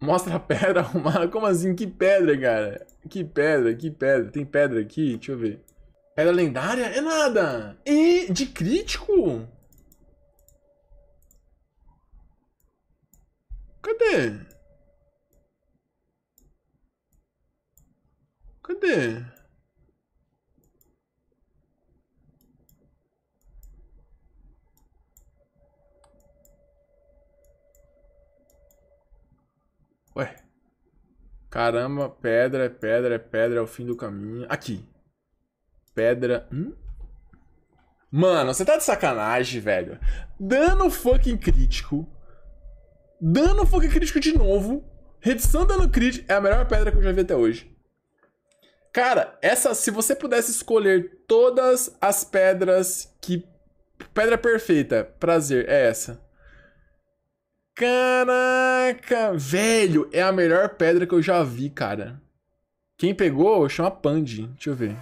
Mostra a pedra arrumada. Como assim? Que pedra, cara? Que pedra, que pedra. Tem pedra aqui? Deixa eu ver. Pedra lendária? É nada! E de crítico? Cadê? Cadê? Caramba, pedra, é pedra, é pedra, é o fim do caminho. Aqui. Pedra. Hum? Mano, você tá de sacanagem, velho. Dano fucking crítico. Dano fucking crítico de novo. Redição dano crítico é a melhor pedra que eu já vi até hoje. Cara, essa, se você pudesse escolher todas as pedras que. Pedra perfeita, prazer, é essa. Caramba. Caraca, velho, é a melhor pedra que eu já vi, cara. Quem pegou chama Pandi. Deixa eu ver.